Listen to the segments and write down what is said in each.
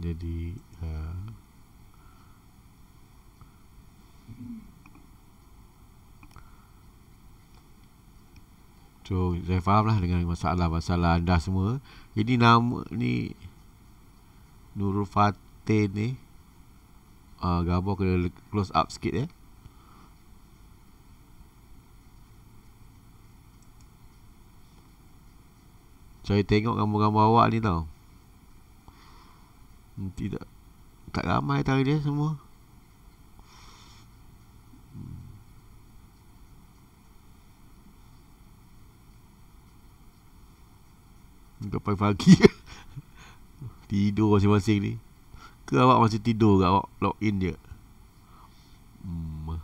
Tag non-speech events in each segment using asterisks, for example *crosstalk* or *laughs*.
jadi uh, So saya faham lah dengan masalah-masalah anda semua Jadi nama ni Nurul Fatih ni uh, Gabar kena close up sikit eh Saya tengok gambar-gambar awak ni tau tidak Tak ramai tarikh dia semua hmm. Kau pagi *laughs* Tidur masing-masing ni Ke awak masih tidur ke awak Log in je hmm.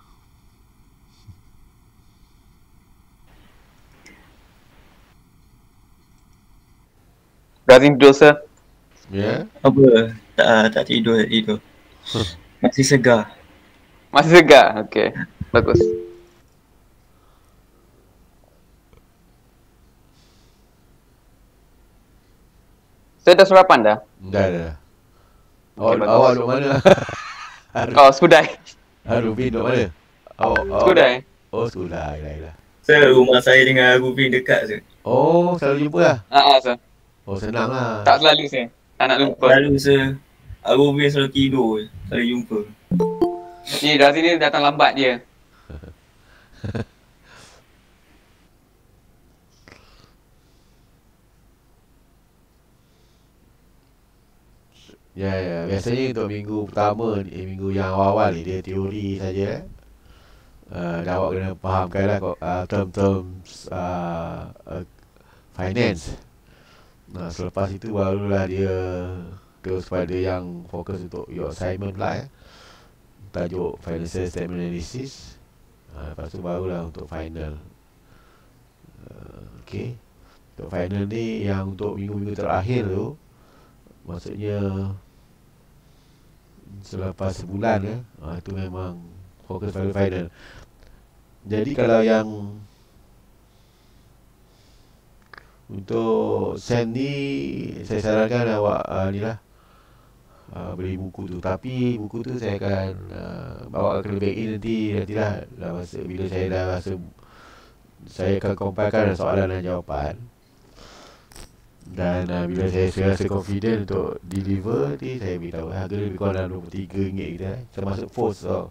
Razin tidur sir Ya yeah. Apa tak, ah, tak tidur tadi tu. Hmm. Masih segar. Masih segar? okey, Bagus. Saya so, dah sarapan dah? Dah dah. Oh, awak, awak duduk mana? Aru. *laughs* Oh, Skudai. Rubin duduk mana? Awak, awak. Skudai. Oh, Skudai. Lah, lah. Saya so, rumah saya dengan Rubin dekat je. Oh, selalu jumpa lah? Haa, uh, uh, ah, sir. Oh, senang lah. Tak selalu, sir. Tak nak lupa. Selalu, sir. Aku punya selalu tidur Selalu jumpa Ni Razi ni datang lambat dia Ya, yeah, Yeah. Biasanya untuk minggu pertama, eh, minggu yang awal-awal ni, dia teori saja. Eh. Uh, dah awak kena fahamkan lah uh, term-term uh, uh, finance. Nah, selepas itu barulah dia fokus pada yang fokus untuk your assignment lah eh. tajuk financial statement analysis ha, lepas tu barulah untuk final uh, ah, Okay untuk final ni yang untuk minggu-minggu terakhir tu maksudnya selepas sebulan ya eh, ha, ah, itu memang fokus pada final jadi kalau yang untuk send ni saya sarankan awak uh, ni lah Ah, beli buku tu tapi buku tu saya akan uh, bawa ke lebih in nanti nantilah lah masa bila saya dah rasa saya akan compilekan soalan dan jawapan dan uh, bila saya, saya rasa confident untuk deliver nanti saya beritahu harga lebih kurang dalam RM23 eh. saya masuk post so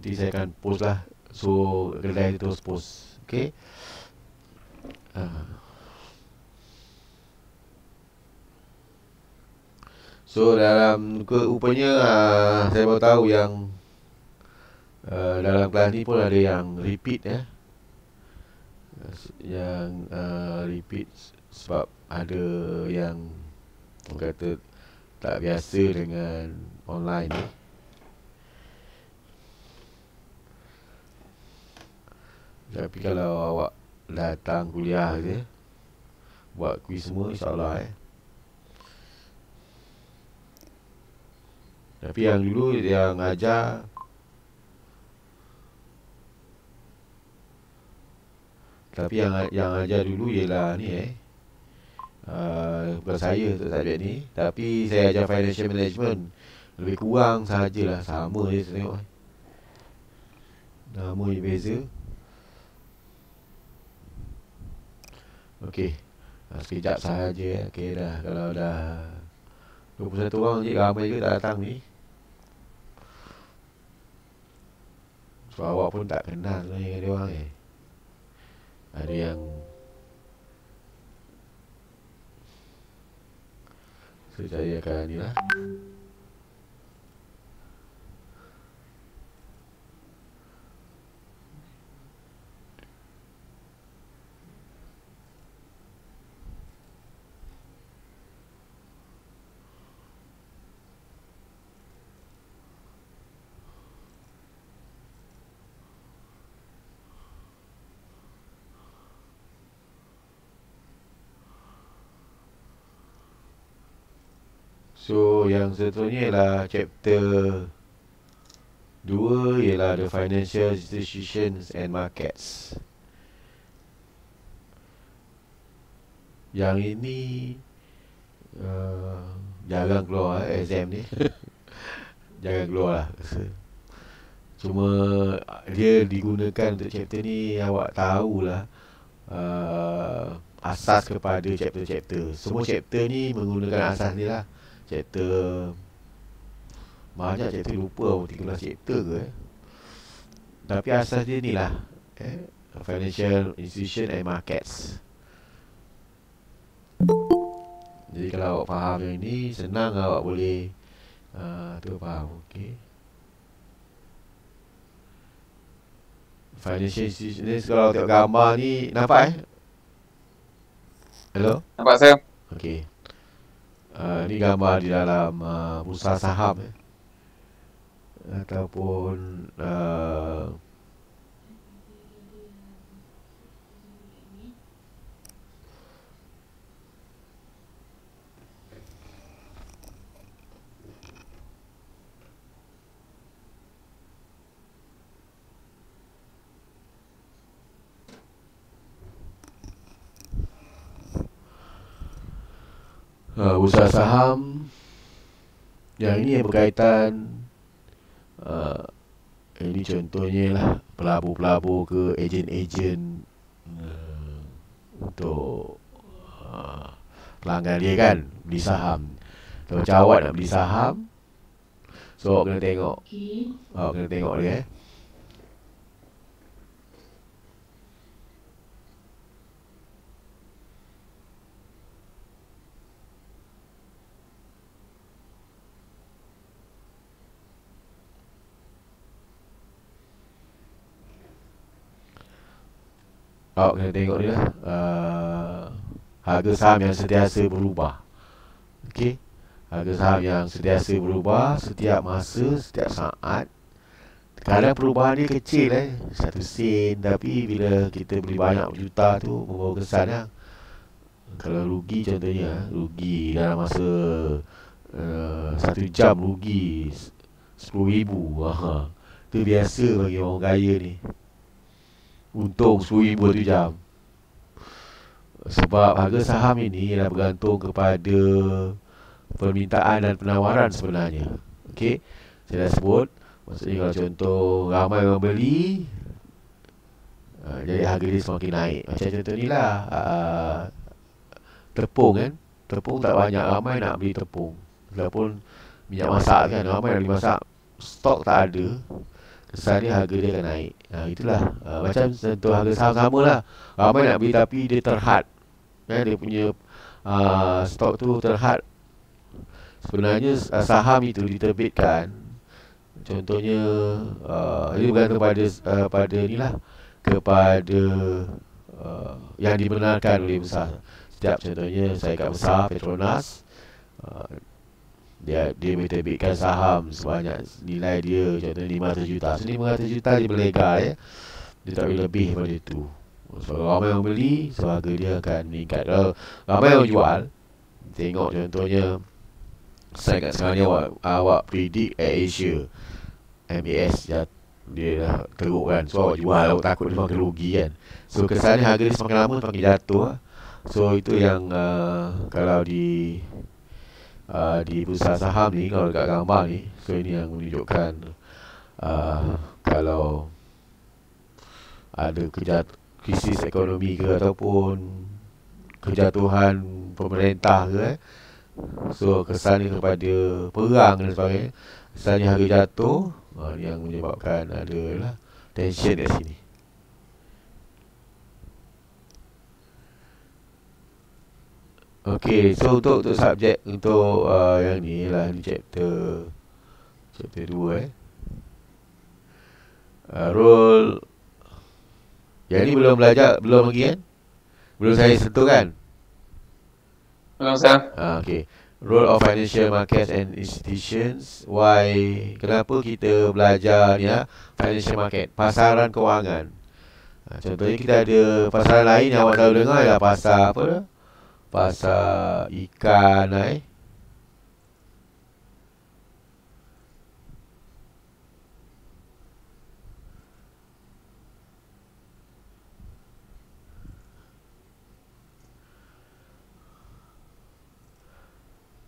nanti saya akan post lah so kedai tu terus post ok uh. So dalam ke, rupanya uh, saya baru tahu yang uh, dalam kelas ni pun ada yang repeat ya. Eh. Yang uh, repeat sebab ada yang orang kata tak biasa dengan online ni. Tapi kalau awak datang kuliah je Buat kuis semua insyaAllah eh Tapi yang dulu dia ngajar Tapi yang yang ajar dulu ialah ni eh uh, Bersaya untuk ni Tapi saya ajar financial management Lebih kurang sahajalah Sama je saya tengok eh. Nama je beza Okey uh, Sekejap sahaja eh. okay dah Kalau dah 21 orang je ramai je tak datang ni Sebab awak pun tak kenal sebenarnya dengan dia orang eh. Ada yang Saya so, akan ni lah So yang seterusnya ialah chapter 2 ialah the financial institutions and markets. Yang ini uh, jarang keluar exam ni. *laughs* jangan keluar lah. Cuma dia digunakan untuk chapter ni awak tahulah uh, asas kepada chapter-chapter. Semua chapter ni menggunakan asas ni lah chapter banyak chapter lupa apa 13 chapter ke eh. tapi asas dia ni lah eh, financial institution and markets jadi kalau awak faham yang ni senang lah awak boleh uh, faham okey financial institution ni kalau tengok gambar ni nampak eh hello nampak saya okey Eh, ni gambar di dalam uh, bursa saham eh. ataupun uh, uh, eh, usaha saham yang ini yang berkaitan uh, ini contohnya lah pelabu-pelabu ke ejen-ejen uh, untuk uh, pelanggan dia kan beli saham kalau cawat nak beli saham so kena tengok okay. oh, kena tengok dia eh. awak kena tengok dia uh, harga saham yang sentiasa berubah Okay, harga saham yang sentiasa berubah setiap masa setiap saat kadang perubahan dia kecil eh satu sen tapi bila kita beli banyak juta tu membawa kesan lah. kalau rugi contohnya rugi dalam masa uh, satu jam rugi 10,000 ribu Itu biasa bagi orang kaya ni untung tu jam sebab harga saham ini ialah bergantung kepada permintaan dan penawaran sebenarnya okey saya dah sebut maksudnya kalau contoh ramai orang beli uh, jadi harga dia semakin naik macam contoh ni lah uh, tepung kan tepung tak banyak ramai nak beli tepung Walaupun minyak masak kan ramai nak beli masak stok tak ada kesannya harga dia akan naik ha, itulah ha, macam sentuh harga saham sama lah ramai ha, nak beli tapi dia terhad ya, dia punya ha, stok tu terhad sebenarnya ha, saham itu diterbitkan contohnya ha, ini bukan kepada ha, pada lah. kepada ha, yang dibenarkan oleh besar setiap contohnya saya kat besar Petronas ha, dia dia minta terbitkan saham sebanyak nilai dia contohnya 500 juta. So 500 juta dia berlegar ya. Dia tak boleh lebih daripada itu. So ramai yang beli, sebagai dia akan meningkat. Kalau ramai yang jual, tengok contohnya saya kat sekarang ni awak, awak predict Air Asia MAS dia, ya, dia dah teruk kan So awak jual awak takut dia makin rugi kan So kesannya harga dia semakin lama semakin jatuh ah. So itu yang uh, kalau di uh, di pusat saham ni kalau dekat gambar ni so ini yang menunjukkan uh, kalau ada kejat krisis ekonomi ke ataupun kejatuhan pemerintah ke eh. so kesan kepada perang dan sebagainya kesannya harga jatuh uh, yang menyebabkan ada lah tension kat sini Okey, so untuk untuk subjek untuk uh, yang ni lah ni chapter chapter 2 eh. Uh, role yang ni belum belajar belum lagi kan? Belum saya sentuh kan? Belum sah. Uh, ah, okay. Role of financial markets and institutions. Why? Kenapa kita belajar ni ya? Financial market, pasaran kewangan. Uh, ah, contohnya kita ada pasaran lain yang awak dah dengar ialah pasar apa? Dah? pasal ikan eh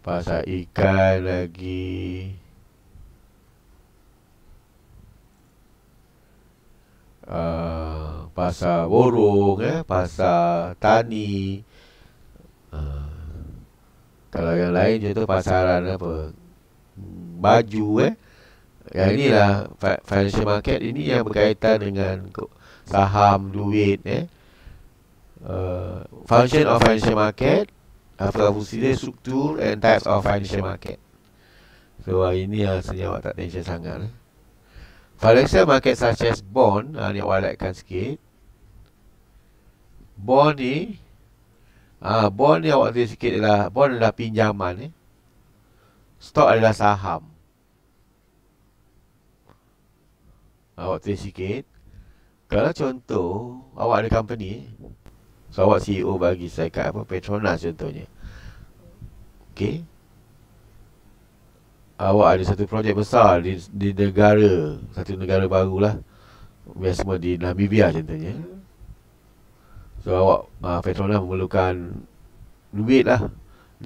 pasal ikan lagi uh, pasal burung, eh pasal tani kalau yang lain contoh pasaran apa hmm, Baju eh Yang inilah financial market ini yang berkaitan dengan saham, duit eh uh, Function of financial market Apa fungsi dia struktur and types of financial market So hari ini lah sebenarnya awak tak tension sangat eh. Financial market such as bond ha, Ni awak kan sikit Bond ni Ah, bond ni awak tanya sikit adalah bond adalah pinjaman eh. Stock adalah saham. Awak tanya sikit. Kalau contoh awak ada company, eh. so awak CEO bagi saya kat apa Petronas contohnya. okay? Awak ada satu projek besar di, di negara, satu negara baru lah, Biasa di Namibia contohnya. So awak uh, ah, Petronas lah memerlukan duit lah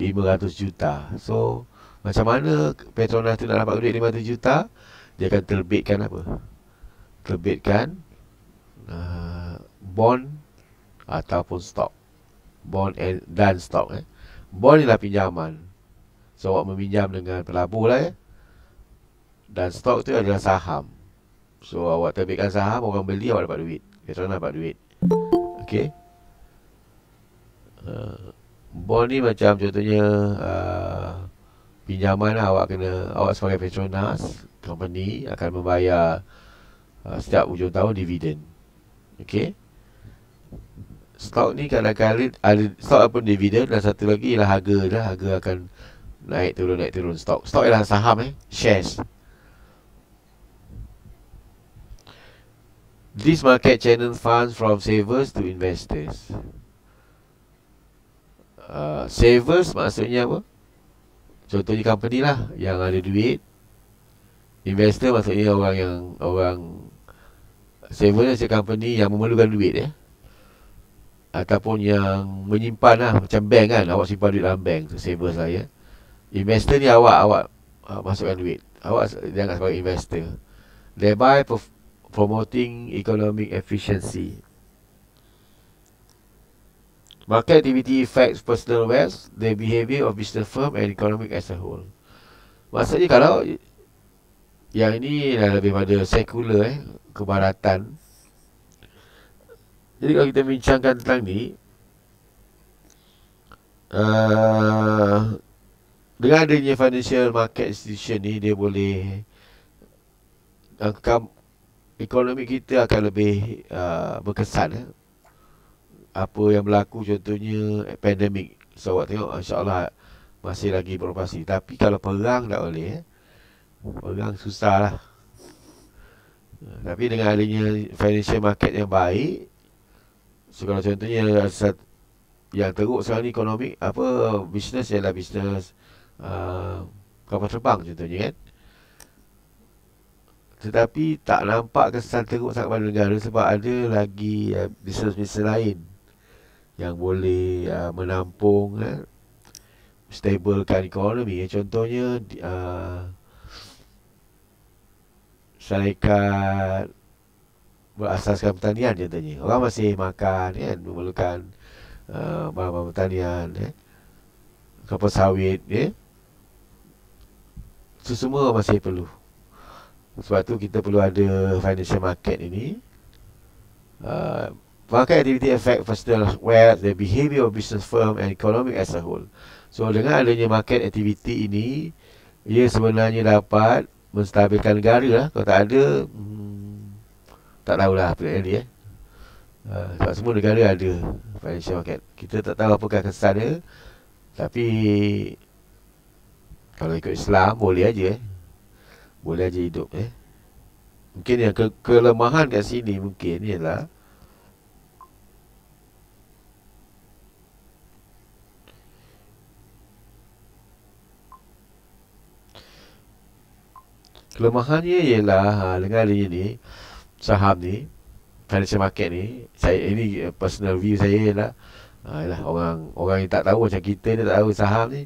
500 juta. So macam mana Petronas lah tu nak dapat duit 500 juta? Dia akan terbitkan apa? Terbitkan uh, bond ataupun stock. Bond and, dan stock. Eh. Bond ialah pinjaman. So awak meminjam dengan pelabur lah ya. Eh. Dan stock tu adalah saham. So awak terbitkan saham, orang beli awak dapat duit. Petronas lah dapat duit. Okay. Bond ni macam contohnya uh, Pinjaman lah awak kena Awak sebagai Petronas Company akan membayar uh, Setiap hujung tahun dividen Okay Stok ni kadang-kadang stok ataupun dividen dan satu lagi ialah harga dah harga akan naik turun naik turun stok. Stok ialah saham eh, shares. This market channel funds from savers to investors uh, savers maksudnya apa? Contohnya company lah yang ada duit. Investor maksudnya orang yang orang saver si company yang memerlukan duit ya. Ataupun yang menyimpan lah macam bank kan awak simpan duit dalam bank savers lah ya. Investor ni awak awak uh, masukkan duit. Awak jangan sebagai investor. They Thereby promoting economic efficiency Market activity affects personal wealth, the behavior of business firm and economic as a whole. Maksudnya kalau yang ini dah lebih pada sekular eh, kebaratan. Jadi kalau kita bincangkan tentang ni, uh, dengan adanya financial market institution ni, dia boleh angkam uh, ekonomi kita akan lebih uh, berkesan. Eh apa yang berlaku contohnya eh, pandemik. So awak tengok insya masih lagi beroperasi. Tapi kalau perang tak boleh. Eh? Perang susahlah. Eh, tapi dengan adanya financial market yang baik so kalau contohnya yang teruk sekarang ni ekonomi apa bisnes ialah bisnes uh, eh, kapal terbang contohnya kan tetapi tak nampak kesan teruk sangat pada negara sebab ada lagi uh, bisnes-bisnes lain yang boleh uh, menampung uh, stabilkan ekonomi ya. contohnya uh, syarikat berasaskan pertanian contohnya orang masih makan kan memerlukan uh, barang-barang pertanian eh. kapal sawit ya. Eh. So, semua orang masih perlu sebab tu kita perlu ada financial market ini uh, Market activity affect personal wealth, the behavior of business firm and economic as a whole. So dengan adanya market activity ini, ia sebenarnya dapat menstabilkan negara lah. Kalau tak ada, hmm, tak tahulah apa yang dia. Eh. Uh, sebab semua negara ada financial market. Kita tak tahu apakah kesan dia. Tapi kalau ikut Islam boleh aja eh. Boleh aja hidup eh. Mungkin yang ke kelemahan kat sini mungkin ialah kelemahannya ialah ha, dengan adanya ni saham ni financial market ni saya ini eh, personal view saya lah ha, ialah orang orang yang tak tahu macam kita ni tak tahu saham ni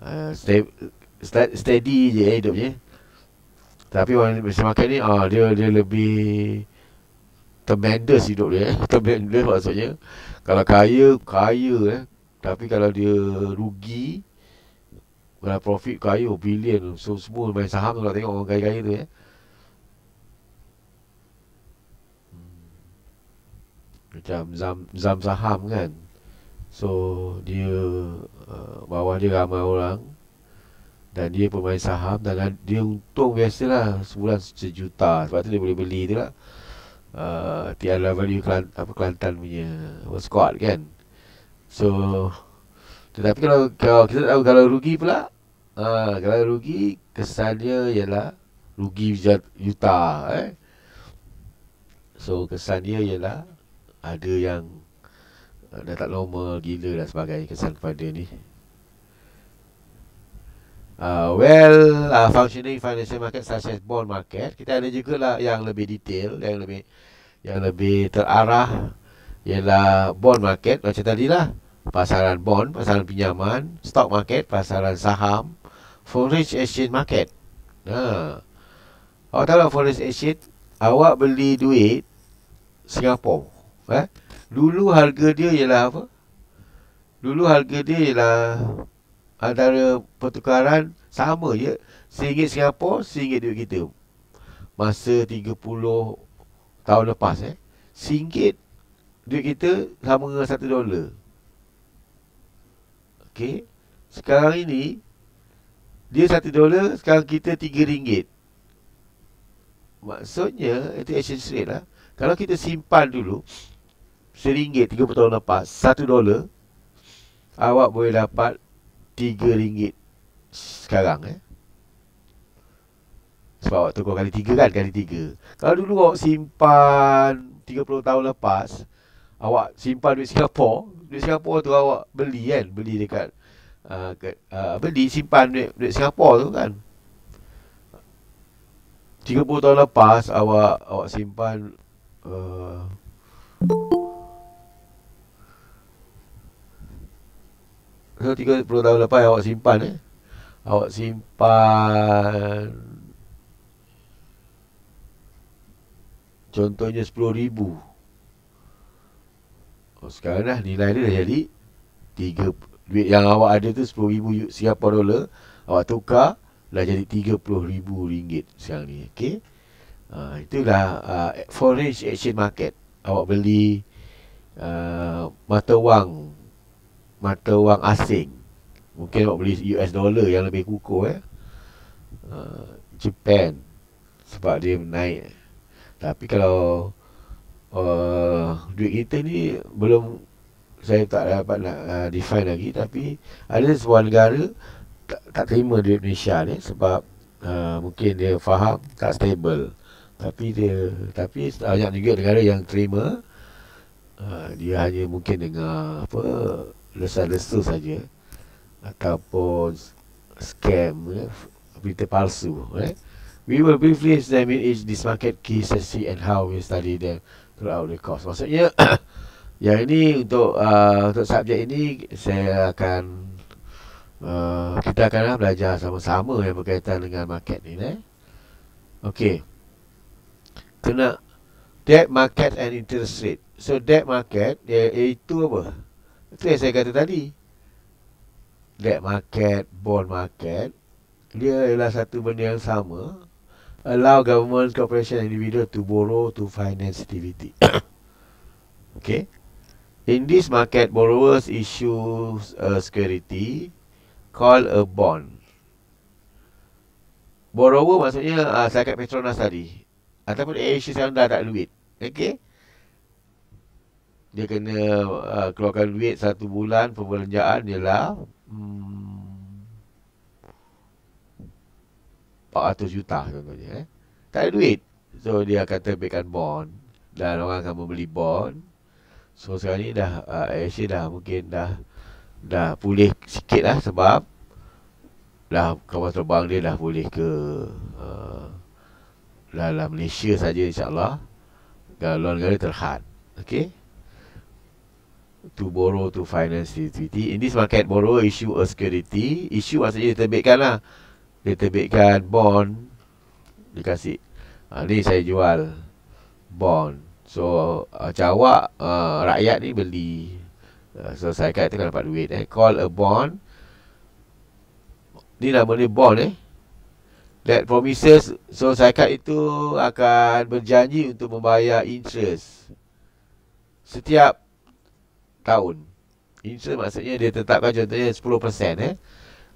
ha, steady, steady je eh, hidupnya tapi orang financial market ni ha, dia dia lebih tremendous hidup dia eh. *laughs* tremendous maksudnya kalau kaya kaya eh. tapi kalau dia rugi dalam profit kayu oh, Billion so, Semua main saham tu nak tengok orang kaya-kaya tu eh hmm. Macam zam, zam saham kan So dia uh, Bawah dia ramai orang Dan dia pemain saham Dan dia untung biasalah Sebulan sejuta Sebab tu dia boleh beli tu lah uh, TLW Kelantan, apa, Kelantan punya Squad kan So tetapi kalau kalau kita tahu kalau rugi pula, uh, kalau rugi kesannya ialah rugi juta eh. So kesannya ialah ada yang uh, dah tak normal gila dan sebagainya kesan kepada ni. Uh, well, uh, functioning financial market such as bond market, kita ada juga lah yang lebih detail, yang lebih yang lebih terarah ialah bond market macam tadi lah pasaran bond, pasaran pinjaman, stock market, pasaran saham, foreign exchange market. Ha. Nah. Awak tahu forex exchange, awak beli duit Singapura. Eh? Dulu harga dia ialah apa? Dulu harga dia ialah antara pertukaran sama je. Singgit Singapura, singgit duit kita. Masa 30 tahun lepas eh. Singgit duit kita sama dengan 1 dolar. Okey. Sekarang ini dia satu dolar, sekarang kita tiga ringgit. Maksudnya, itu exchange rate lah. Kalau kita simpan dulu, seringgit tiga puluh tahun lepas, satu dolar, awak boleh dapat tiga ringgit sekarang. Eh? Sebab awak tukar kali tiga kan, kali tiga. Kalau dulu awak simpan tiga puluh tahun lepas, awak simpan duit Singapura duit Singapura tu awak beli kan beli dekat uh, ke, uh, beli simpan duit, duit Singapura tu kan 30 tahun lepas awak awak simpan uh, so 30 tahun lepas awak simpan eh awak simpan contohnya 10 ribu Oh, sekarang dah nilai dia dah jadi tiga duit yang awak ada tu 10000 Singapore dollar awak tukar dah jadi 30000 ringgit sekarang ni Okay, uh, ah, itulah uh, foreign exchange market awak beli uh, mata wang mata wang asing mungkin awak beli US dollar yang lebih kukuh eh uh, Japan sebab dia naik tapi kalau uh, duit kita ni belum saya tak dapat nak uh, define lagi tapi ada sebuah negara tak, tak terima duit Malaysia ni sebab uh, mungkin dia faham tak stable tapi dia tapi banyak juga negara yang terima uh, dia hanya mungkin dengar apa lesa-lesa saja ataupun scam ya, berita palsu eh? We will briefly examine each this market key, and how we study them. Kalau boleh kos Maksudnya *coughs* Yang ini untuk uh, Untuk subjek ini Saya akan uh, Kita akan uh, belajar sama-sama Yang berkaitan dengan market ni eh? Okey Kena Debt market and interest rate So debt market Iaitu apa? Itu yang saya kata tadi Debt market Bond market Dia ialah satu benda yang sama allow government, corporation, individual to borrow to finance activity. *coughs* okay. In this market, borrowers issue a security called a bond. Borrower maksudnya uh, ah, syarikat Petronas tadi. Ataupun Asia yang dah tak duit. Okay. Dia kena uh, keluarkan duit satu bulan perbelanjaan ialah hmm, 400 juta contohnya eh. Tak ada duit So dia akan terbitkan bond Dan orang akan membeli bond So sekarang ni dah uh, dah mungkin dah Dah pulih sikit lah sebab Dah kawasan terbang dia dah pulih ke uh, Dalam Malaysia saja insyaAllah Kalau luar negara terhad Okay To borrow to finance the treaty In this market borrow issue a security Issue maksudnya terbitkan lah dia terbitkan bond dia kasi ha, ni saya jual bond so uh, macam awak uh, rakyat ni beli uh, so saya kata kan dapat duit eh call a bond ni nama ni bond eh that promises so saya kata itu akan berjanji untuk membayar interest setiap tahun interest maksudnya dia tetapkan contohnya 10% eh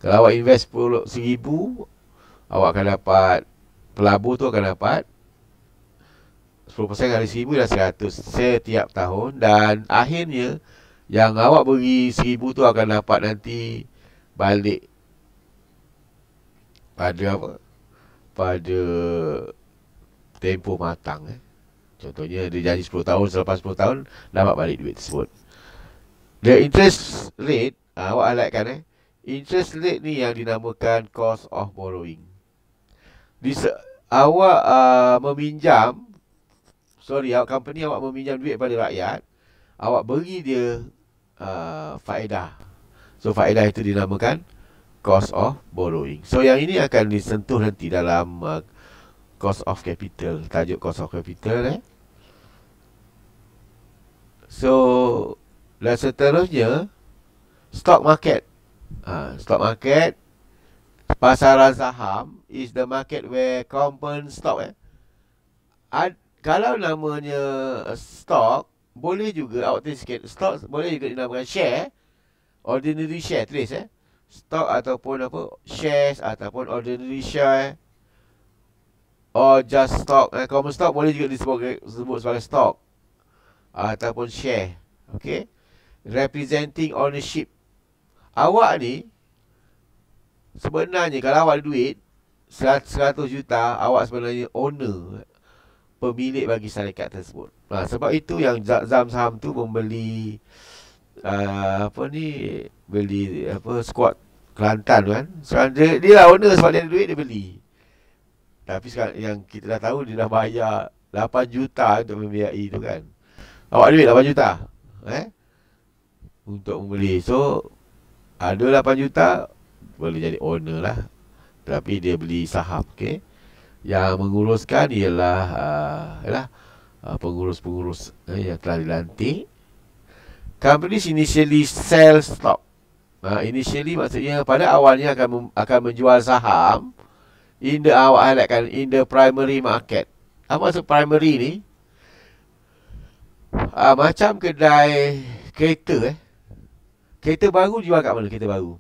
kalau awak invest RM1,000 Awak akan dapat Pelabur tu akan dapat 10% kali RM1,000 dah RM100 Setiap tahun Dan akhirnya Yang awak beri RM1,000 tu akan dapat nanti Balik Pada apa Pada tempo matang eh. Contohnya dia janji 10 tahun Selepas 10 tahun Dapat balik duit tersebut The interest rate ah, Awak alatkan eh interest rate ni yang dinamakan cost of borrowing. Di awak uh, meminjam sorry awak company awak meminjam duit pada rakyat, awak bagi dia uh, faedah. So faedah itu dinamakan cost of borrowing. So yang ini akan disentuh nanti dalam uh, cost of capital, tajuk cost of capital eh. So dan seterusnya stock market Ah, stock market pasaran saham is the market where common stock eh Ad, kalau namanya uh, stock boleh juga awak out sikit stock boleh juga dinamakan share ordinary share trace eh stock ataupun apa shares ataupun ordinary share or just stock eh, common stock boleh juga disebut sebut sebagai stock ataupun share okey representing ownership Awak ni Sebenarnya kalau awak duit 100 juta Awak sebenarnya owner Pemilik bagi syarikat tersebut ha, Sebab itu yang Zam Saham tu membeli uh, Apa ni Beli apa squad Kelantan kan sekarang dia, dia lah owner sebab dia ada duit dia beli Tapi sekarang yang kita dah tahu Dia dah bayar 8 juta untuk membiayai tu kan Awak duit 8 juta Eh untuk membeli So ada 8 juta Boleh jadi owner lah Tapi dia beli saham okay? Yang menguruskan ialah uh, Pengurus-pengurus uh, yang telah dilantik Company initially sell stock uh, Initially maksudnya pada awalnya akan akan menjual saham In the awal highlightkan in the primary market Apa maksud primary ni? Uh, macam kedai kereta eh Kereta baru jual kat mana kereta baru?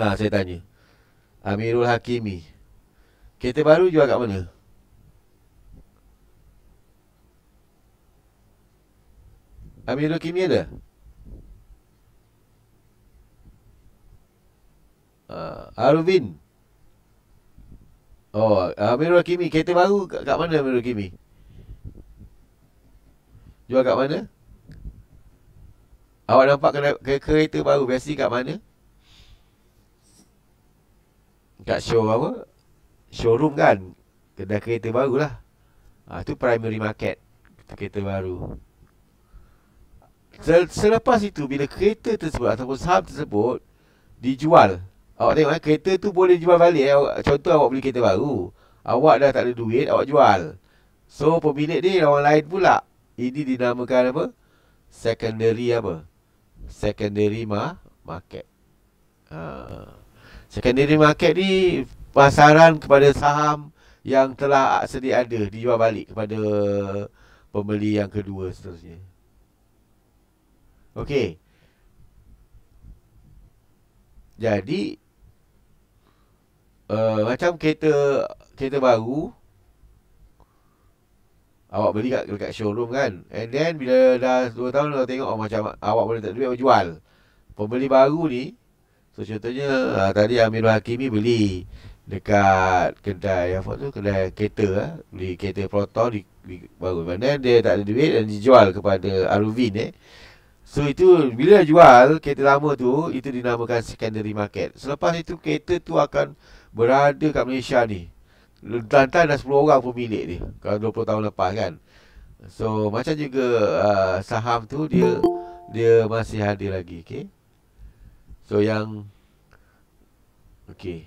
Ha, saya tanya. Amirul Hakimi. Kereta baru jual kat mana? Amirul Hakimi ada? Ha, Arvin. Oh, Amirul Hakimi. Kereta baru kat, mana Amirul Hakimi? Jual kat mana? Awak nampak kereta baru biasa kat mana? Kat show apa? Showroom kan? Kedai kereta baru lah. Ha, tu primary market. Kereta baru. Selepas itu, bila kereta tersebut ataupun saham tersebut dijual. Awak tengok kan, kereta tu boleh jual balik. Eh. Contoh awak beli kereta baru. Awak dah tak ada duit, awak jual. So, pemilik ni orang lain pula. Ini dinamakan apa? Secondary apa? secondary market. Uh, secondary market ni pasaran kepada saham yang telah sedia ada dijual balik kepada pembeli yang kedua seterusnya. Okey. Jadi uh, macam kereta kereta baru Awak beli kat dekat showroom kan And then bila dah 2 tahun Awak tengok oh, macam awak boleh tak duit awak jual Pembeli baru ni So contohnya uh, tadi Amirul Hakimi beli Dekat kedai apa tu Kedai kereta eh? Ah, beli kereta Proton di, di, baru And then dia tak ada duit Dan dijual kepada Aruvin eh So itu bila jual kereta lama tu Itu dinamakan secondary market Selepas itu kereta tu akan berada kat Malaysia ni Lantan dah 10 orang pemilik ni Kalau 20 tahun lepas kan So macam juga uh, saham tu dia dia masih ada lagi okay? So yang okay.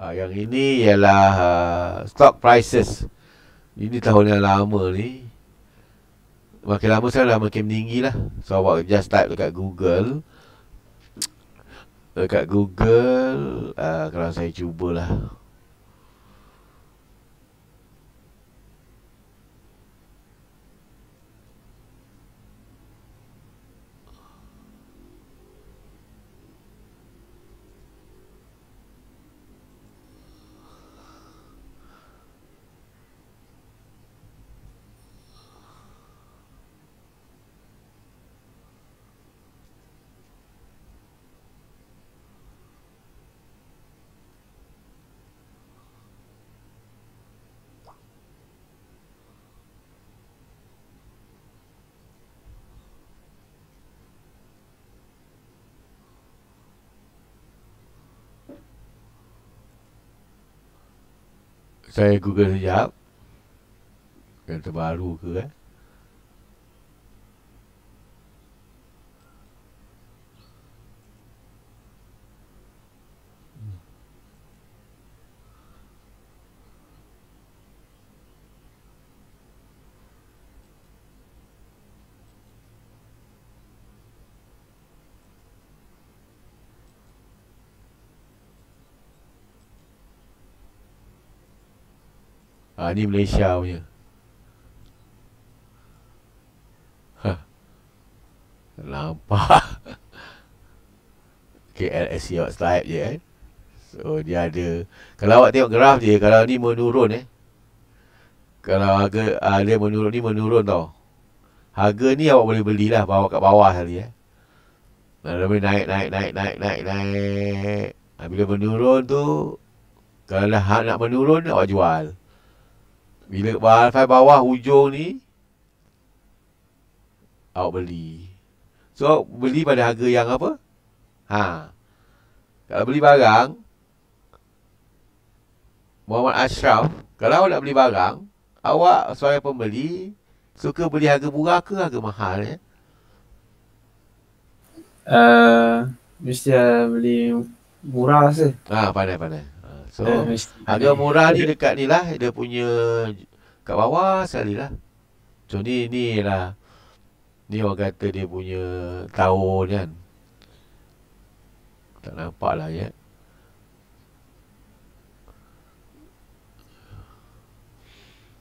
Uh, ah, yang ini ialah uh, stock prices Ini tahun yang lama ni Makin lama saya dah makin meninggi lah So awak just type dekat Google dekat Google uh, kalau saya cubalah Saya google sekejap. Yang terbaru ke kan. Eh? ni Malaysia punya ha. Nampak KLSE awak slide je eh? So dia ada Kalau awak tengok graf dia Kalau ni menurun eh Kalau harga ah, dia menurun Ni menurun tau Harga ni awak boleh belilah Bawa kat bawah sekali eh Nah, dia naik, naik, naik, naik, naik, naik. Bila menurun tu, kalau nak menurun, awak jual. Bila wifi bawah hujung ni Awak beli So beli pada harga yang apa? Ha. Kalau beli barang Muhammad Ashraf Kalau awak nak beli barang Awak sebagai pembeli Suka beli harga murah ke harga mahal ya? Eh? Uh, mesti beli murah rasa ah, Ha pandai pandai So uh, harga eh, murah ni eh. dekat ni lah Dia punya kat bawah sekali lah So ni ni lah Ni orang kata dia punya tahun kan Tak nampak lah ya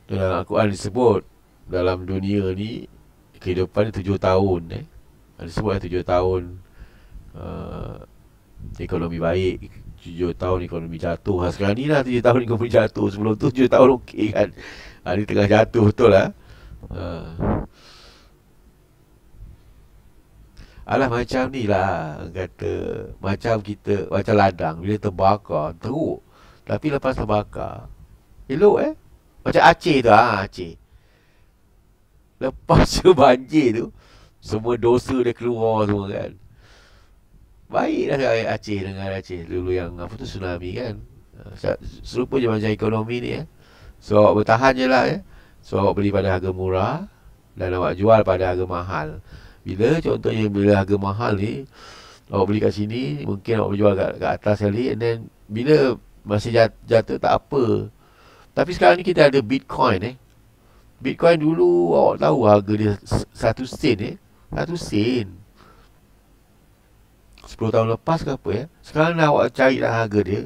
Dalam Al-Quran disebut Dalam dunia ni Kehidupan ni tujuh tahun eh. Disebut lah tujuh tahun uh, Ekonomi baik 7 tahun ekonomi jatuh ha, Sekarang ni lah 7 tahun ekonomi jatuh Sebelum tu 7 tahun okey kan ha, Ni tengah jatuh betul lah ha. Alah macam ni lah Kata Macam kita Macam ladang Bila terbakar Teruk Tapi lepas terbakar Elok eh Macam Aceh tu ah ha, Aceh Lepas *laughs* tu banjir tu Semua dosa dia keluar semua kan Baiklah rakyat Aceh dengan Aceh dulu yang apa tu tsunami kan. Eh, serupa je macam ekonomi ni ya. Eh. So awak bertahan je lah ya. Eh. So awak beli pada harga murah dan awak jual pada harga mahal. Bila contohnya bila harga mahal ni awak beli kat sini mungkin awak jual kat, kat atas sekali and then bila masih jat, jatuh tak apa. Tapi sekarang ni kita ada Bitcoin eh. Bitcoin dulu awak tahu harga dia satu sen eh. Satu sen. 10 tahun lepas ke apa ya. Sekarang dah awak cari dah harga dia.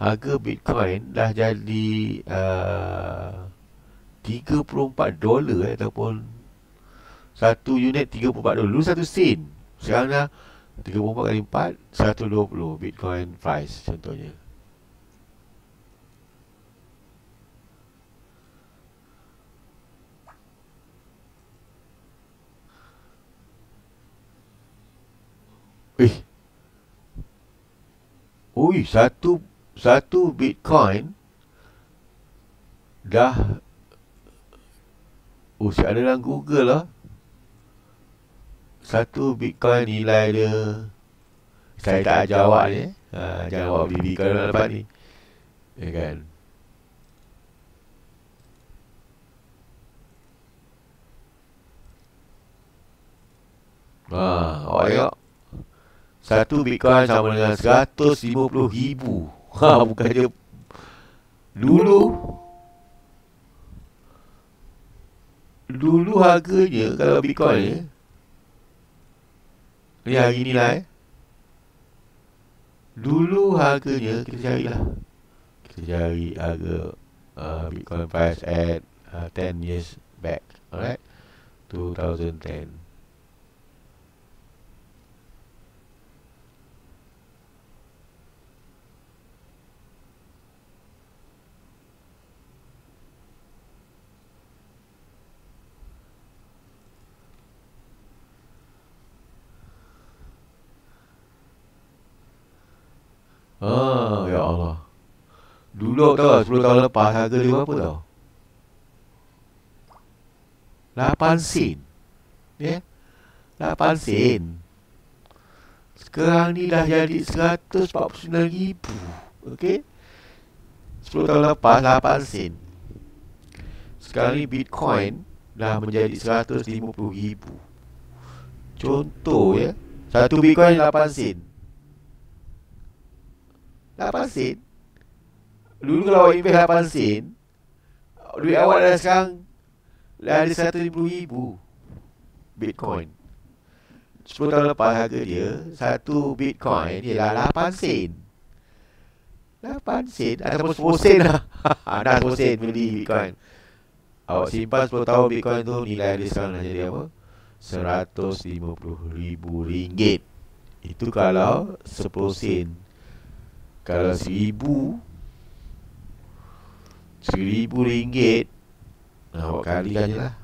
Harga Bitcoin dah jadi uh, 34 dolar eh, ataupun satu unit 34 dolar. Dulu satu sen. Sekarang dah 34 kali 4, 120 Bitcoin price contohnya. Eh. Ui, satu satu Bitcoin dah Oh, saya ada dalam Google lah. Satu Bitcoin nilai dia. Saya tak jawab ni. Eh. Ha, jawab BB kalau nak dapat ni. Ya kan? Ha, awak tengok. Satu Bitcoin sama dengan 150 ribu Ha bukan dia. Dulu Dulu harganya kalau Bitcoin ni eh, Ni hari ni lah eh Dulu harganya kita cari lah. Kita cari harga uh, Bitcoin price at uh, 10 years back Alright 2010 Ah, ya Allah. Dulu tau 10 tahun lepas harga dia berapa tau? 8 sen. Ya. Yeah? 8 sen. Sekarang ni dah jadi 149 ribu. Okey. 10 tahun lepas 8 sen. Sekarang ni Bitcoin dah menjadi 150 ribu. Contoh ya. Yeah? Satu Bitcoin 8 sen. 8 lah, sen Dulu kalau awak invest 8 sen Duit awak dah sekarang Ada 150 ribu Bitcoin Sepuluh tahun lepas harga dia Satu Bitcoin ialah 8 sen 8 sen ataupun 10 sen lah *laughs* Dah 10 sen beli Bitcoin Awak simpan 10 tahun Bitcoin tu Nilai dia sekarang dah jadi apa? ribu ringgit. Itu kalau 10 sen kalau seribu Seribu ringgit Awak kalikan je lah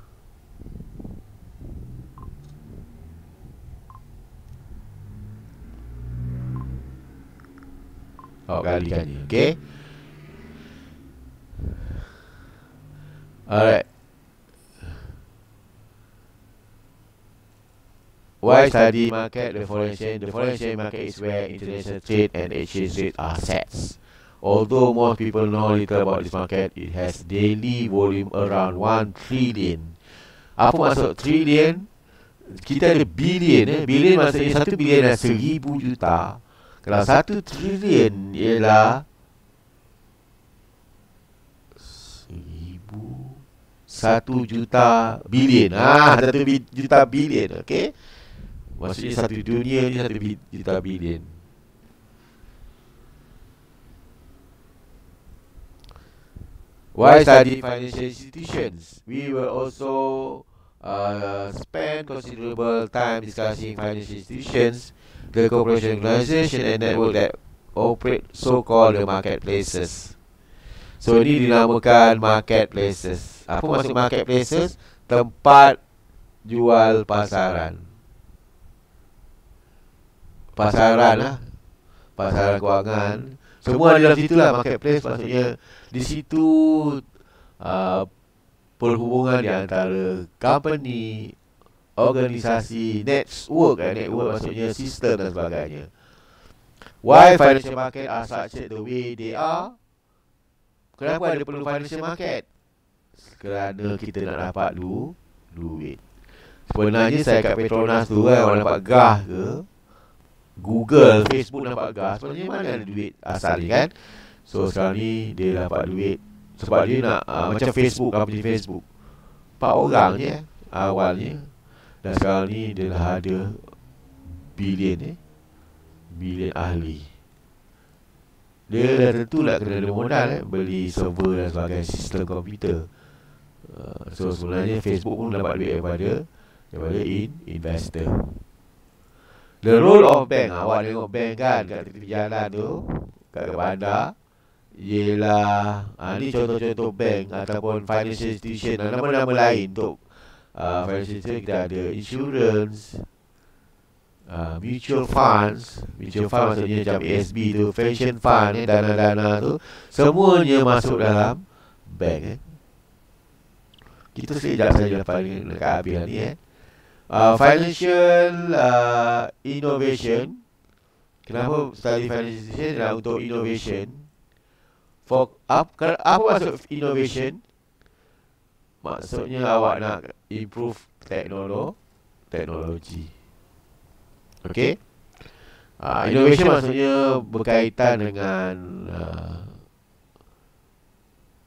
Awak kalikan je Okay Alright Why study market the the foreign exchange foreign exchange market is where international trade and exchange rate are set. Although most people know little about this market, it has daily volume around 1 trillion. Apa maksud trillion? Kita ada billion. Eh? Billion maksudnya satu billion adalah seribu juta. Kalau satu trillion ialah seribu satu juta billion. Ah, satu juta billion. Okay. Maksudnya satu dunia ni satu juta bilion Why study financial institutions? We will also uh, spend considerable time discussing financial institutions, the corporation organisation and network that operate so-called the marketplaces. So ini dinamakan marketplaces. Apa maksud marketplaces? Tempat jual pasaran pasaran lah ah. Pasaran kewangan Semua ada dalam lah, situ lah marketplace Maksudnya di situ uh, Perhubungan di antara company Organisasi Network eh, Network maksudnya sistem dan sebagainya Why financial market are structured the way they are? Kenapa ada perlu financial market? Kerana kita nak dapat du duit Sebenarnya saya kat Petronas tu kan Orang dapat gah. ke Google, Facebook dapat gas Maksudnya mana ada duit ah, asal kan? ni kan So sekarang ni dia dapat duit Sebab dia nak uh, macam Facebook Company Facebook Empat orang je awalnya Dan sekarang ni dia dah ada Bilion eh Bilion ahli Dia dah tentu lah kena ada modal eh Beli server dan sebagai sistem komputer uh, So sebenarnya Facebook pun dapat duit daripada Daripada in, investor The role of bank ah, Awak tengok bank kan Kat tepi jalan tu Kat bandar Ialah ha, ah, Ni contoh-contoh bank Ataupun financial institution Dan ah, nama-nama lain Untuk uh, Financial institution Kita ada insurance uh, Mutual funds Mutual fund maksudnya Macam ASB tu Fashion fund eh, Dana-dana tu Semuanya masuk dalam Bank eh. Kita sekejap saja Dapat dengan Dekat habis ni eh uh, financial uh, innovation kenapa study financial adalah untuk innovation for apa, apa maksud innovation maksudnya awak nak improve teknologi teknologi okey uh, innovation maksudnya berkaitan dengan uh,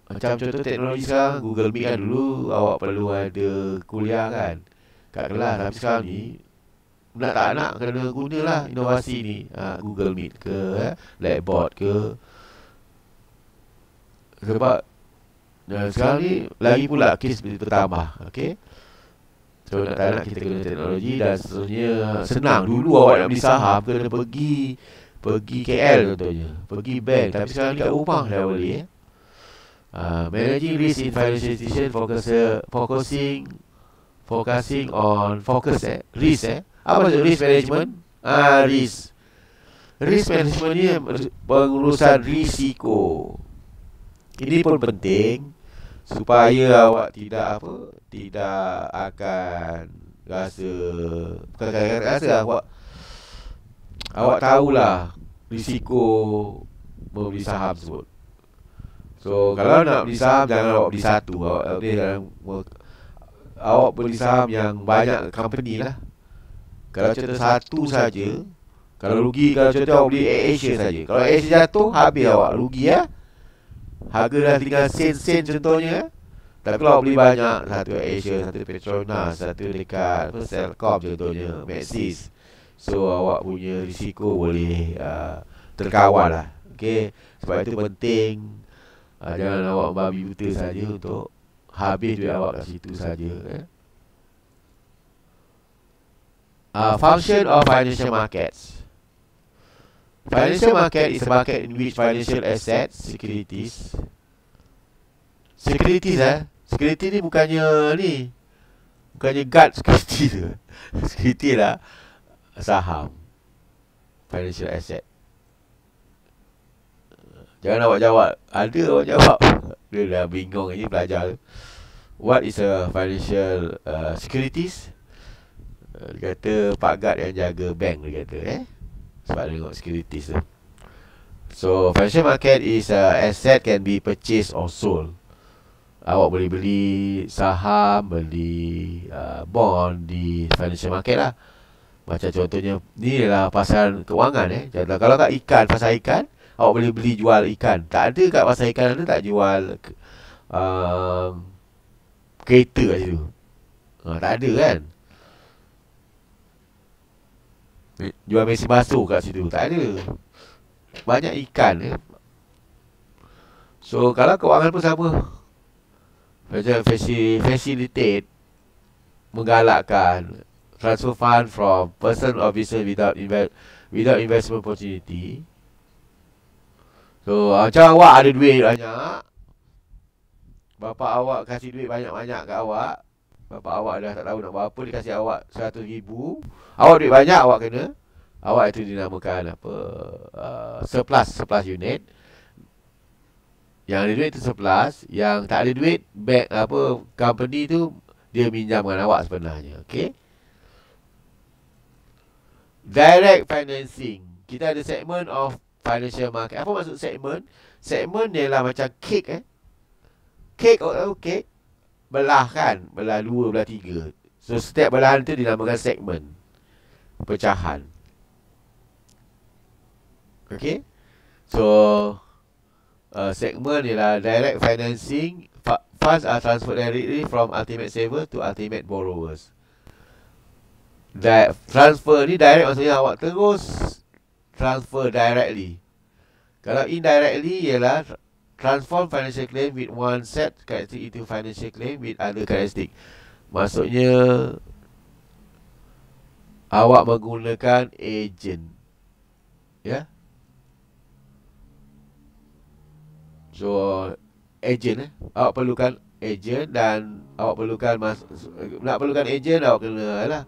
macam contoh teknologi sekarang, Google Meet kan dulu awak perlu ada kuliah kan kat kelas Tapi sekarang ni Nak tak nak kena gunalah inovasi ni ha, Google Meet ke eh, Blackboard ke Sebab eh, Sekarang ni lagi pula kes bertambah Okay So nak tak nak kita guna teknologi dan seterusnya Senang dulu awak nak beli saham kena pergi Pergi KL contohnya Pergi bank tapi sekarang ni kat rumah dah boleh eh? Uh, managing risk in financial institution eh, focusing focusing on focus eh risk eh apa maksud risk management ah risk risk management ni pengurusan risiko ini pun penting supaya awak tidak apa tidak akan rasa bukan rasa, rasa awak awak tahulah risiko membeli saham sebut so kalau nak beli saham jangan awak beli satu awak boleh dalam awak beli saham yang banyak company lah. Kalau contoh satu saja, kalau rugi kalau contoh awak beli Asia saja. Kalau Asia jatuh habis awak rugi ya. Harga dah tinggal sen-sen contohnya. Tapi kalau awak beli banyak satu Asia, satu Petronas, satu dekat apa Selcom contohnya, Maxis. So awak punya risiko boleh uh, terkawal lah. Okay, sebab itu penting uh, jangan awak babi buta saja untuk habis duit awak kat situ saja eh? uh, Function of financial markets Financial market is a market in which financial assets, securities Securities eh Security ni bukannya ni Bukannya guard security tu *laughs* Security lah Saham Financial asset Jangan awak jawab Ada awak jawab Dia dah bingung ni pelajar what is a financial uh, securities uh, dia kata Pak Gad yang jaga bank dia kata eh sebab dia tengok securities tu so financial market is a uh, asset can be purchased or sold awak boleh beli saham beli uh, bond di financial market lah macam contohnya ni adalah pasaran kewangan eh Jadi kalau kat ikan pasar ikan awak boleh beli jual ikan tak ada kat pasar ikan ada tak jual uh, kereta kat situ ha, Tak ada kan Jual mesin basuh kat situ Tak ada Banyak ikan eh. So kalau kewangan pun sama Facilitate Menggalakkan Transfer fund from person or business without, invest, without investment opportunity So macam awak ada duit banyak bapa awak kasih duit banyak-banyak kat awak, bapa awak dah tak tahu nak buat apa, dia kasih awak 100 ribu, awak duit banyak, awak kena, awak itu dinamakan apa, uh, surplus, surplus unit. Yang ada duit itu surplus, yang tak ada duit, bank apa, company tu dia minjam dengan awak sebenarnya, Okay? Direct financing. Kita ada segment of financial market. Apa maksud segment? Segment ni ialah macam kick. eh cake oh, oh cake belah kan belah dua belah tiga so setiap belahan tu dinamakan segmen pecahan okey so uh, segmen ialah direct financing funds are transferred directly from ultimate saver to ultimate borrowers that transfer ni direct maksudnya awak terus transfer directly kalau indirectly ialah transform financial claim with one set characteristic into financial claim with other characteristic. Maksudnya awak menggunakan agent. Ya. Yeah? So agent eh? awak perlukan agent dan awak perlukan nak perlukan agent awak kena lah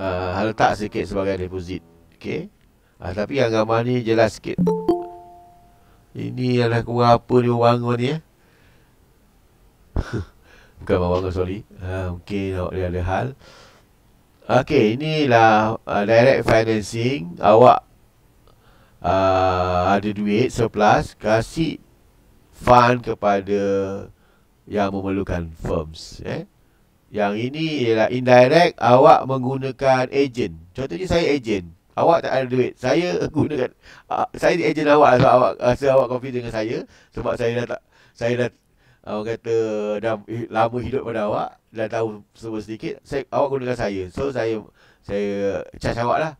uh, letak sikit sebagai deposit. Okey. Uh, ah, tapi yang gambar ni jelas sikit. Ini adalah kurang apa dia bangun ni ya? eh? *laughs* Bukan bangun sorry ha, Mungkin awak ada hal Okey, inilah uh, direct financing Awak uh, ada duit surplus Kasih fund kepada yang memerlukan firms eh? Yang ini ialah indirect Awak menggunakan agent Contohnya saya agent Awak tak ada duit. Saya gunakan. Uh, saya agent awak sebab awak rasa ah, awak confident dengan saya. Sebab saya dah tak. Saya dah. Awak ah, kata dah eh, lama hidup pada awak. Dah tahu semua sedikit. Saya, awak gunakan saya. So saya. Saya charge awak lah.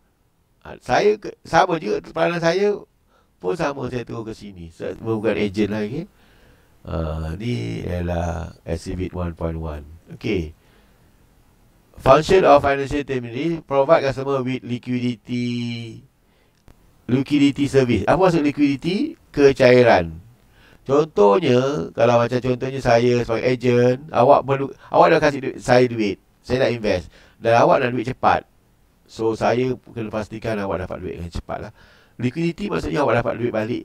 Uh, saya sama juga. Peranan saya pun sama saya tu ke sini. Saya bukan agent lagi. Uh, ni ialah exhibit 1.1. Okay function of financial intermediary provide customer with liquidity liquidity service. Apa maksud liquidity? Kecairan. Contohnya, kalau macam contohnya saya sebagai agent, awak perlu awak dah kasih duit, saya duit. Saya nak invest. Dan awak nak duit cepat. So, saya kena pastikan awak dapat duit dengan cepatlah. Liquidity maksudnya awak dapat duit balik.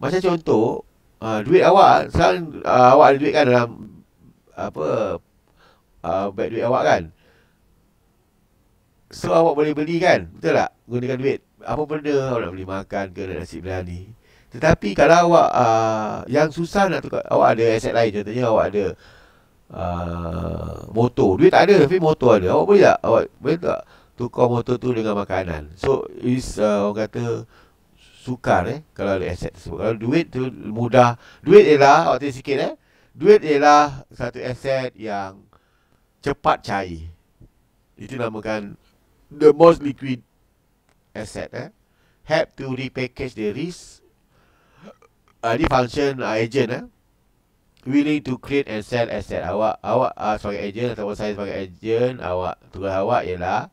Macam contoh, uh, duit awak, sekarang uh, awak ada duit kan dalam apa, uh, ah, beg duit awak kan So awak boleh beli kan Betul tak Gunakan duit Apa benda Awak nak beli makan ke Nak nasi berani Tetapi kalau awak uh, Yang susah nak tukar Awak ada aset lain Contohnya awak ada uh, Motor Duit tak ada Tapi motor ada Awak boleh tak Awak boleh tak Tukar motor tu dengan makanan So is uh, Orang kata Sukar eh Kalau ada aset tersebut Kalau duit tu mudah Duit ialah Awak tanya sikit eh Duit ialah Satu aset yang cepat cair. Itu namakan the most liquid asset. Eh? Help to repackage the risk. Uh, ini function uh, agent. Eh? Willing to create and sell asset. Awak awak uh, sebagai agent atau saya sebagai agent. Awak tugas awak ialah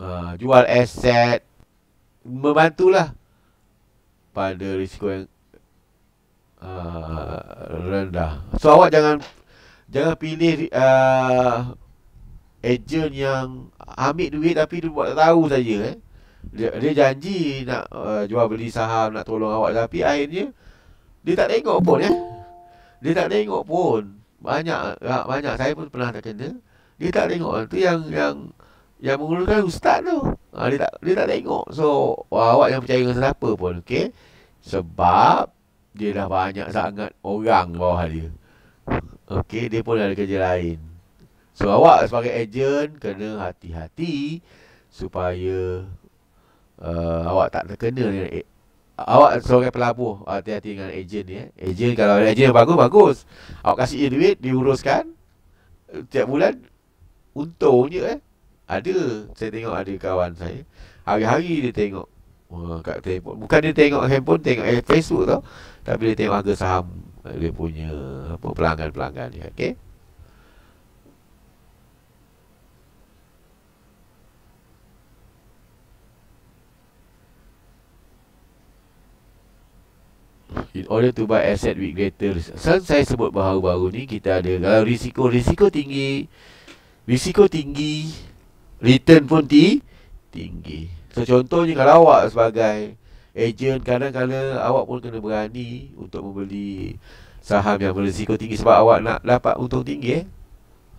uh, jual aset. Membantulah pada risiko yang uh, rendah. So awak jangan Jangan pilih uh, Agent yang Ambil duit tapi dia buat tahu saja eh. dia, dia janji nak uh, jual beli saham Nak tolong awak Tapi akhirnya Dia tak tengok pun eh. Dia tak tengok pun Banyak tak, uh, banyak Saya pun pernah tak kena Dia tak tengok tu yang Yang yang menggunakan ustaz tu ha, dia, tak, dia tak tengok So wah, Awak yang percaya dengan siapa pun Okay Sebab dia dah banyak sangat orang bawah dia. Okey, dia pun ada kerja lain. So awak sebagai ejen kena hati-hati supaya uh, awak tak terkena dengan eh, awak sebagai pelabur hati-hati dengan ejen ya. Ejen kalau ejen bagus bagus. Awak kasih dia duit, diuruskan uh, tiap bulan untungnya eh. Ada saya tengok ada kawan saya hari-hari dia tengok Wah, kat telefon. Bukan dia tengok handphone, tengok eh, Facebook tau. Tapi dia tengok harga saham dia punya apa pelanggan-pelanggan dia okey In order to buy asset with greater risk Saya sebut baru-baru ni Kita ada kalau risiko Risiko tinggi Risiko tinggi Return pun tinggi Tinggi So contohnya kalau awak sebagai agent kadang-kadang awak pun kena berani untuk membeli saham yang berisiko tinggi sebab awak nak dapat untung tinggi eh?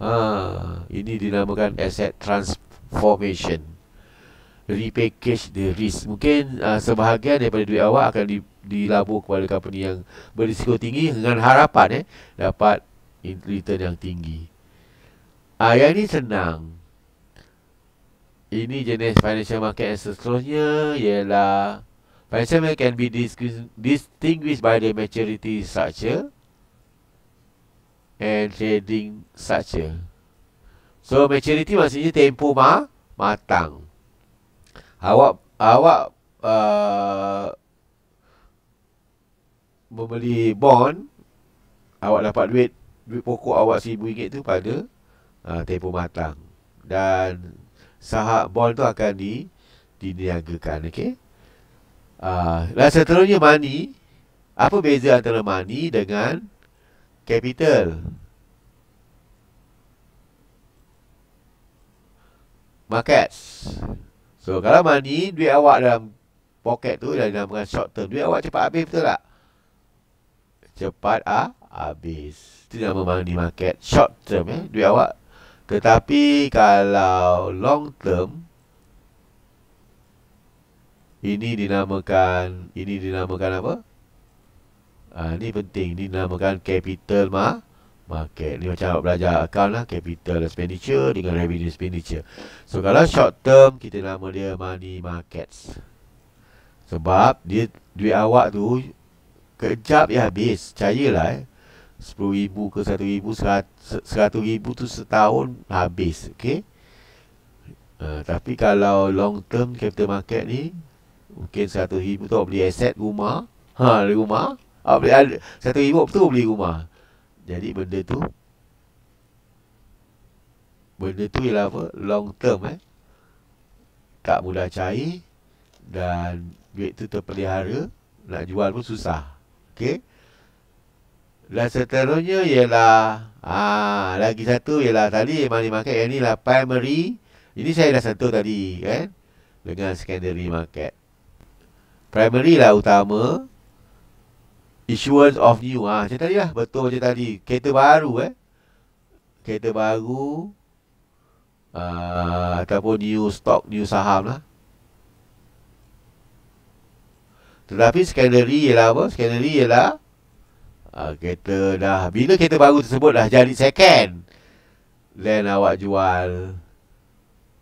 ha, ini dinamakan asset transformation repackage the risk mungkin uh, sebahagian daripada duit awak akan di, dilabur kepada company yang berisiko tinggi dengan harapan eh, dapat return yang tinggi uh, yang ini senang ini jenis financial market yang seterusnya ialah Pessimism can be distinguished by the maturity structure and trading structure. So maturity maksudnya tempo ma matang. Awak awak uh, membeli bond, awak dapat duit duit pokok awak RM1000 tu pada uh, tempoh matang dan saham bond tu akan di diniagakan, okey? Ah, dan uh, seterusnya money Apa beza antara money dengan capital? Markets So kalau money, duit awak dalam poket tu dan dalam short term Duit awak cepat habis betul tak? Cepat ah habis Itu nama money market short term eh, duit awak Tetapi kalau long term ini dinamakan Ini dinamakan apa? Ha, ah, ini penting Ini dinamakan capital ma market Ini macam nak belajar account lah Capital expenditure dengan revenue expenditure So kalau short term Kita nama dia money markets Sebab dia duit awak tu Kejap ya habis Cayalah eh ribu ke satu ribu 1,000 ribu tu setahun habis Okay Uh, ah, tapi kalau long term capital market ni Mungkin satu ribu tu beli aset rumah ha, rumah ha, beli, Satu ribu tu beli rumah Jadi benda tu Benda tu ialah apa? Long term eh Tak mudah cair Dan duit tu terpelihara Nak jual pun susah Okay dan seterusnya ialah ah lagi satu ialah tadi money market yang ni lah primary. Ini saya dah sentuh tadi kan dengan secondary market primary lah utama issuance of new ah ha, macam tadi lah betul macam tadi kereta baru eh kereta baru uh, ataupun new stock new saham lah tetapi secondary ialah apa secondary ialah uh, kereta dah bila kereta baru tersebut dah jadi second then awak jual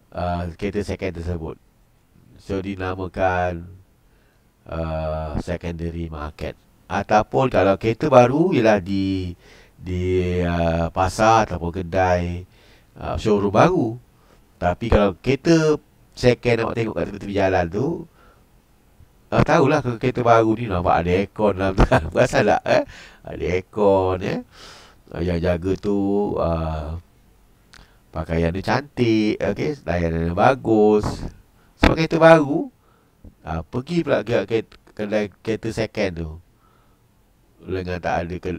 uh, kereta second tersebut so dinamakan Uh, secondary market ataupun kalau kereta baru ialah di di uh, pasar ataupun kedai uh, showroom baru tapi kalau kereta second nak tengok kat tepi-tepi jalan tu uh, tahulah kalau kereta baru ni nampak ada aircon dalam tu tak *laughs* eh? ada aircon eh? Uh, yang jaga tu uh, pakaian dia cantik okay? layanan dia bagus sebab kereta baru ha, Pergi pula ke kedai kereta second tu Lengah tak ada ke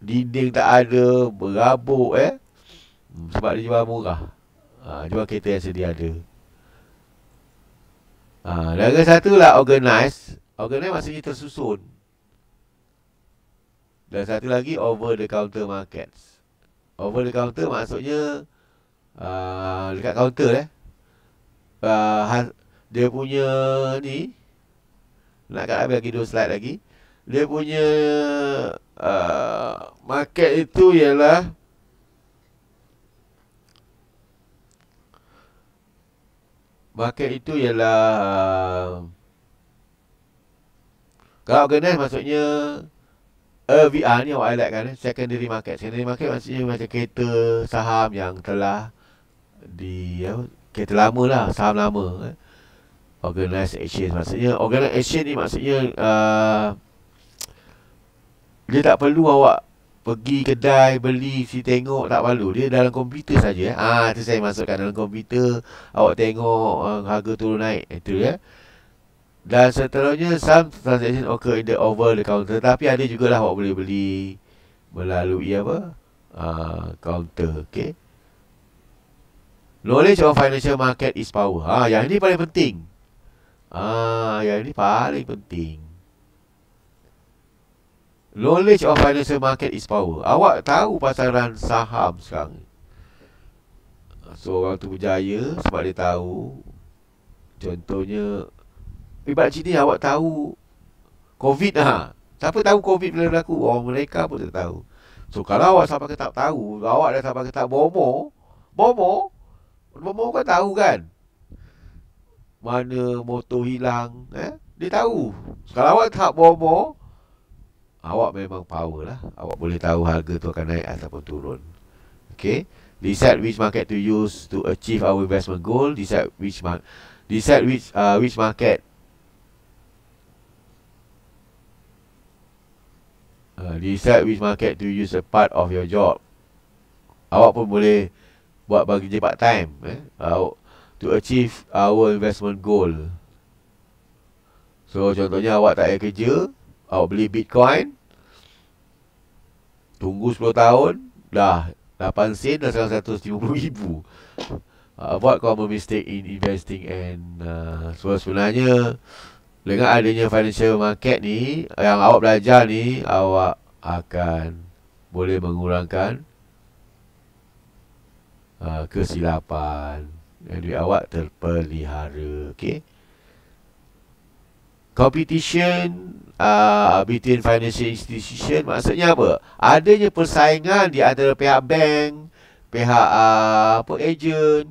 Dinding tak ada Berabuk eh hmm, Sebab dia jual murah ha, Jual kereta yang sedia ada ha, ah, Lagi satu lah organize Organize maksudnya tersusun Dan satu lagi over the counter markets Over the counter maksudnya uh, Dekat counter eh uh, dia punya ni Nak kat habis lagi dua slide lagi Dia punya uh, Market itu ialah Market itu ialah Kalau organize maksudnya VR ni awak highlight kan eh? Secondary market Secondary market maksudnya macam kereta saham yang telah di ya, Kereta lama lah, saham lama eh organized action maksudnya organized action ni maksudnya uh, dia tak perlu awak pergi kedai beli si tengok tak perlu dia dalam komputer saja eh ha ah, tu saya masukkan dalam komputer awak tengok uh, harga turun naik itu ya eh? dan seterusnya some transaction occur in the over the counter tapi ada juga lah awak boleh beli melalui apa uh, counter okay Knowledge of financial market is power. Ha, yang ini paling penting. Ah, yang ini paling penting. Knowledge of financial market is power. Awak tahu pasaran saham sekarang. So, orang tu berjaya sebab dia tahu. Contohnya, ibarat sini awak tahu COVID lah. Siapa tahu COVID bila berlaku? Orang mereka pun tak tahu. So, kalau awak sampai ke tak tahu, awak dah sampai ke tak bomo, bomo, bomo kan tahu kan? mana motor hilang eh? Dia tahu Kalau awak tak bawa Awak memang power lah Awak boleh tahu harga tu akan naik ataupun turun Okay Decide which market to use to achieve our investment goal Decide which market. Decide which, uh, which market uh, Decide which market to use a part of your job Awak pun boleh buat bagi je time eh? Awak uh, to achieve our investment goal. So contohnya awak tak payah kerja, awak beli Bitcoin, tunggu 10 tahun, dah 8 sen dah sekarang 150 ribu. Uh, avoid common mistake in investing and uh, ah, so sebenarnya dengan adanya financial market ni, yang awak belajar ni, awak akan boleh mengurangkan uh, kesilapan jadi awak terpelihara okay? competition uh, between financial institution maksudnya apa adanya persaingan di antara pihak bank pihak uh, apa agent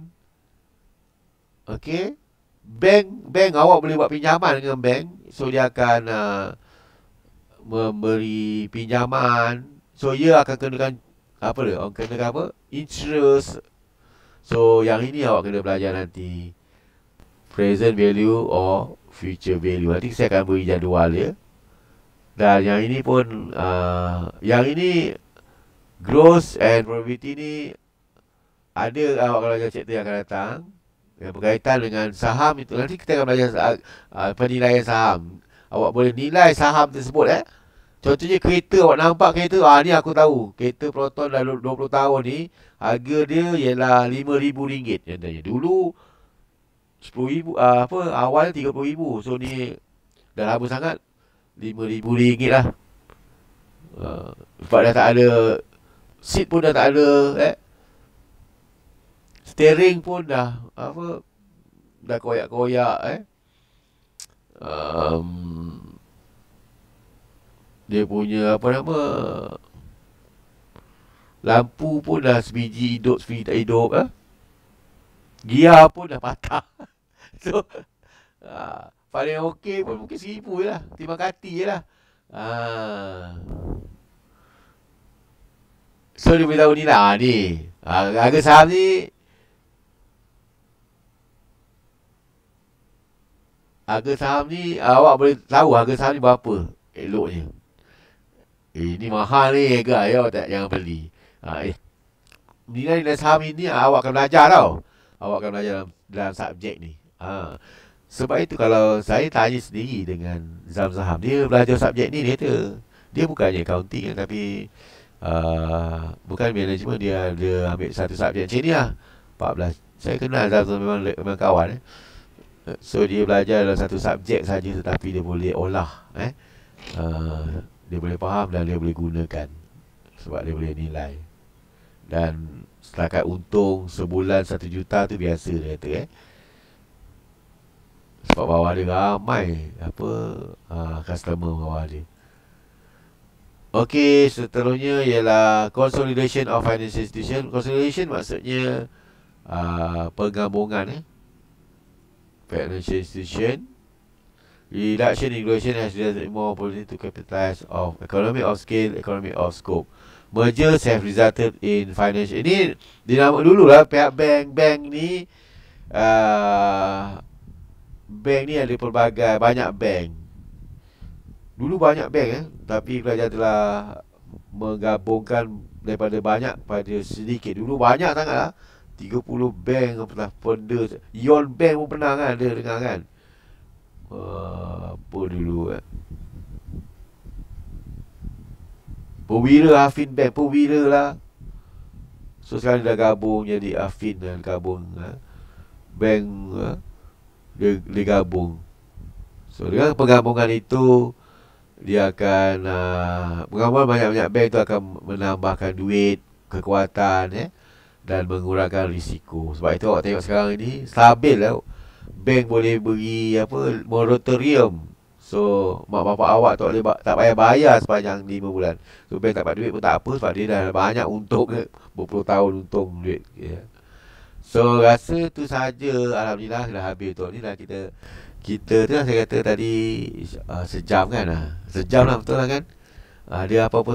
okey bank bank awak boleh buat pinjaman dengan bank so dia akan uh, memberi pinjaman so dia akan kenakan apa dia orang kenakan apa interest So yang ini awak kena belajar nanti Present value or future value Nanti saya akan beri jadual ya. Dan yang ini pun uh, Yang ini Growth and probability ni Ada awak kalau belajar chapter yang akan datang yang berkaitan dengan saham itu Nanti kita akan belajar uh, penilaian saham Awak boleh nilai saham tersebut eh Contohnya kereta awak nampak kereta ah ni aku tahu. Kereta Proton dah 20 tahun ni harga dia ialah RM5000. jadi dulu 10000 ah, apa awal 30000. So ni dah lama sangat RM5000 lah. Ah, sebab dah tak ada Seat pun dah tak ada eh? Steering pun dah Apa Dah koyak-koyak eh? um, dia punya apa nama lampu pun dah sebiji hidup sebiji tak hidup ah ha? pun dah patah *laughs* so ha, paling okey pun mungkin seribu je lah terima kati je lah ha. so dia beritahu ni lah ni ha, harga saham ni harga saham ni awak boleh tahu harga saham ni berapa eloknya Eh, ini mahal ni ya guys ya tak jangan beli ha, eh. nilai nilai saham ini awak akan belajar tau awak akan belajar dalam, dalam subjek ni ha. sebab itu kalau saya tanya sendiri dengan zam saham dia belajar subjek ni dia kata dia bukannya accounting tapi uh, bukan management dia dia ambil satu subjek macam ni lah 14 saya kenal zam saham memang, memang kawan eh. so dia belajar dalam satu subjek saja tetapi dia boleh olah eh uh, dia boleh faham dan dia boleh gunakan sebab dia boleh nilai dan setakat untung sebulan satu juta tu biasa dia kata eh sebab bawah dia ramai apa uh, customer bawah dia Okey, seterusnya ialah consolidation of financial institution. Consolidation maksudnya uh, penggabungan eh? financial institution Reduction in regulation has resulted more opportunity to capitalize of economy of scale, economy of scope. Mergers have resulted in financial. Ini dinamakan dulu lah pihak bank bank ni. Uh, bank ni ada pelbagai banyak bank. Dulu banyak bank eh, tapi kerajaan telah menggabungkan daripada banyak pada sedikit. Dulu banyak sangat lah. 30 bank pernah founder. Yon Bank pun pernah kan ada dengar kan apa dulu eh? Perwira lah feedback Perwira lah So sekarang dah gabung jadi Afin dan gabung eh? Bank eh? Dia, dia gabung So dengan penggabungan itu Dia akan uh, Penggabungan banyak-banyak bank itu akan Menambahkan duit Kekuatan eh? Dan mengurangkan risiko Sebab itu awak tengok sekarang ini Stabil lah eh? bank boleh beri apa moratorium. So mak bapak awak tak boleh tak payah bayar sepanjang 5 bulan. So bank tak dapat duit pun tak apa sebab dia dah banyak untung ke eh, tahun untung duit. Yeah. So rasa tu saja alhamdulillah dah habis tu ni lah kita kita tu lah saya kata tadi uh, sejam kan. Uh, sejam lah betul lah kan. Uh, ah, dia apa-apa